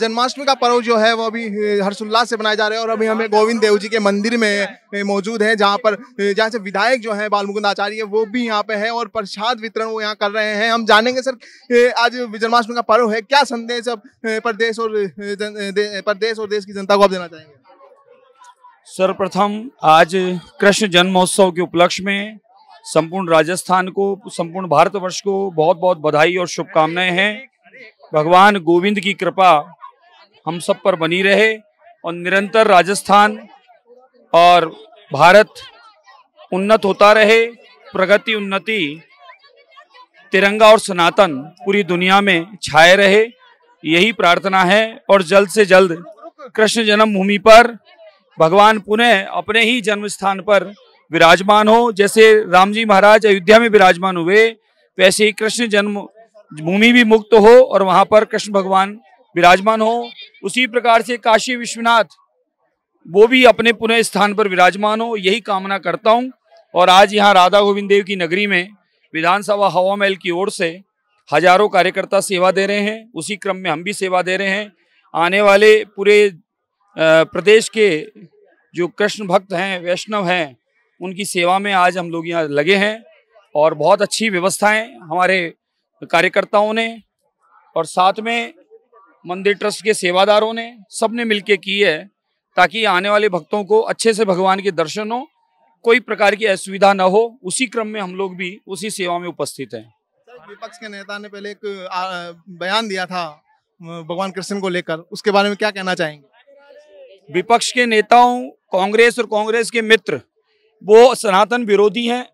जन्माष्टमी का पर्व जो है वो अभी हर्षोल्लास से मनाया जा रहा है और अभी हमें गोविंद देव जी के मंदिर में मौजूद है जहाँ पर जहाँ से विधायक जो है बालमुकुंद आचार्य वो भी यहाँ पे है और प्रसाद वितरण वो यहाँ कर रहे हैं हम जानेंगे सर आज जन्माष्टमी का पर्व है क्या संदेश अब प्रदेश और प्रदेश और देश की जनता को आप देना चाहेंगे सर्वप्रथम आज कृष्ण जन्मोत्सव के उपलक्ष्य में संपूर्ण राजस्थान को संपूर्ण भारतवर्ष को बहुत बहुत बधाई और शुभकामनाएं हैं भगवान गोविंद की कृपा हम सब पर बनी रहे और निरंतर राजस्थान और भारत उन्नत होता रहे प्रगति उन्नति तिरंगा और सनातन पूरी दुनिया में छाए रहे यही प्रार्थना है और जल्द से जल्द कृष्ण जन्मभूमि पर भगवान पुनः अपने ही जन्म स्थान पर विराजमान हो जैसे राम जी महाराज अयोध्या में विराजमान हुए वैसे ही कृष्ण जन्म भूमि भी मुक्त हो और वहां पर कृष्ण भगवान विराजमान हो उसी प्रकार से काशी विश्वनाथ वो भी अपने पुनः स्थान पर विराजमान हो यही कामना करता हूँ और आज यहाँ राधा गोविंद देव की नगरी में विधानसभा हवा महल की ओर से हजारों कार्यकर्ता सेवा दे रहे हैं उसी क्रम में हम भी सेवा दे रहे हैं आने वाले पूरे प्रदेश के जो कृष्ण भक्त हैं वैष्णव हैं उनकी सेवा में आज हम लोग यहाँ लगे हैं और बहुत अच्छी व्यवस्थाएं हमारे कार्यकर्ताओं ने और साथ में मंदिर ट्रस्ट के सेवादारों ने सबने मिल मिलकर की है ताकि आने वाले भक्तों को अच्छे से भगवान के दर्शन हो कोई प्रकार की असुविधा ना हो उसी क्रम में हम लोग भी उसी सेवा में उपस्थित हैं विपक्ष के नेता ने पहले एक बयान दिया था भगवान कृष्ण को लेकर उसके बारे में क्या कहना चाहेंगे विपक्ष के नेताओं कांग्रेस और कांग्रेस के मित्र वो सनातन विरोधी हैं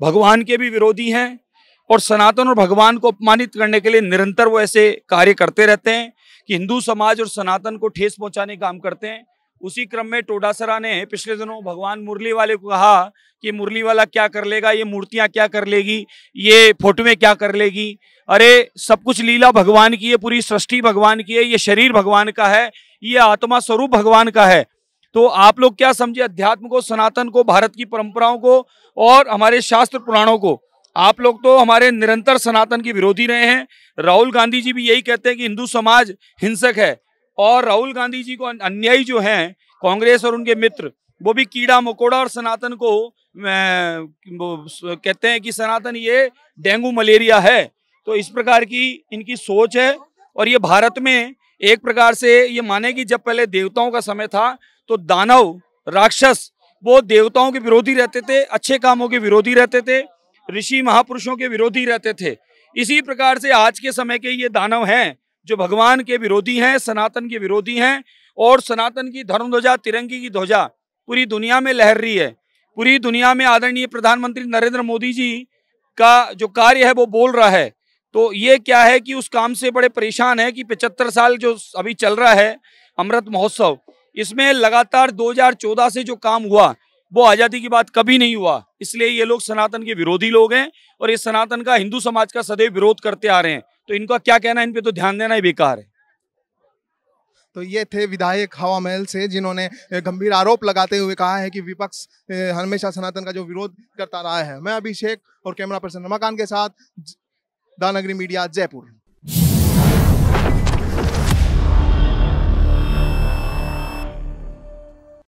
भगवान के भी विरोधी हैं और सनातन और भगवान को अपमानित करने के लिए निरंतर वो ऐसे कार्य करते रहते हैं कि हिंदू समाज और सनातन को ठेस पहुंचाने का काम करते हैं उसी क्रम में टोडासरा ने पिछले दिनों भगवान मुरली वाले को कहा कि मुरली वाला क्या कर लेगा ये मूर्तियां क्या कर लेगी ये फोटोएं क्या कर लेगी अरे सब कुछ लीला भगवान की है पूरी सृष्टि भगवान की है ये शरीर भगवान का है ये आत्मा स्वरूप भगवान का है तो आप लोग क्या समझे अध्यात्म को सनातन को भारत की परंपराओं को और हमारे शास्त्र पुराणों को आप लोग तो हमारे निरंतर सनातन की विरोधी रहे हैं राहुल गांधी जी भी यही कहते हैं कि हिंदू समाज हिंसक है और राहुल गांधी जी को अन्यायी जो हैं कांग्रेस और उनके मित्र वो भी कीड़ा मकोड़ा और सनातन को कहते हैं कि सनातन ये डेंगू मलेरिया है तो इस प्रकार की इनकी सोच है और ये भारत में एक प्रकार से ये माने कि जब पहले देवताओं का समय था तो दानव राक्षस वो देवताओं के विरोधी रहते थे अच्छे कामों के विरोधी रहते थे ऋषि महापुरुषों के विरोधी रहते थे इसी प्रकार से आज के समय के ये दानव हैं जो भगवान के विरोधी हैं सनातन के विरोधी हैं और सनातन की धर्म ध्वजा तिरंगी की ध्वजा पूरी दुनिया में लहर रही है पूरी दुनिया में आदरणीय प्रधानमंत्री नरेंद्र मोदी जी का जो कार्य है वो बोल रहा है तो ये क्या है कि उस काम से बड़े परेशान है कि पचहत्तर साल जो अभी चल रहा है अमृत महोत्सव इसमें लगातार 2014 से जो काम हुआ वो आज़ादी की बात कभी नहीं हुआ इसलिए ये लोग सनातन के विरोधी लोग हैं और ये सनातन का हिंदू समाज का सदैव विरोध करते आ रहे हैं तो इनका क्या कहना है इन पे तो ध्यान देना ही बेकार है तो ये थे विधायक हवा महल से जिन्होंने गंभीर आरोप लगाते हुए कहा है कि विपक्ष हमेशा सनातन का जो विरोध करता रहा है मैं अभिषेक और कैमरा पर्सन रमाकांत के साथ दानगरी मीडिया जयपुर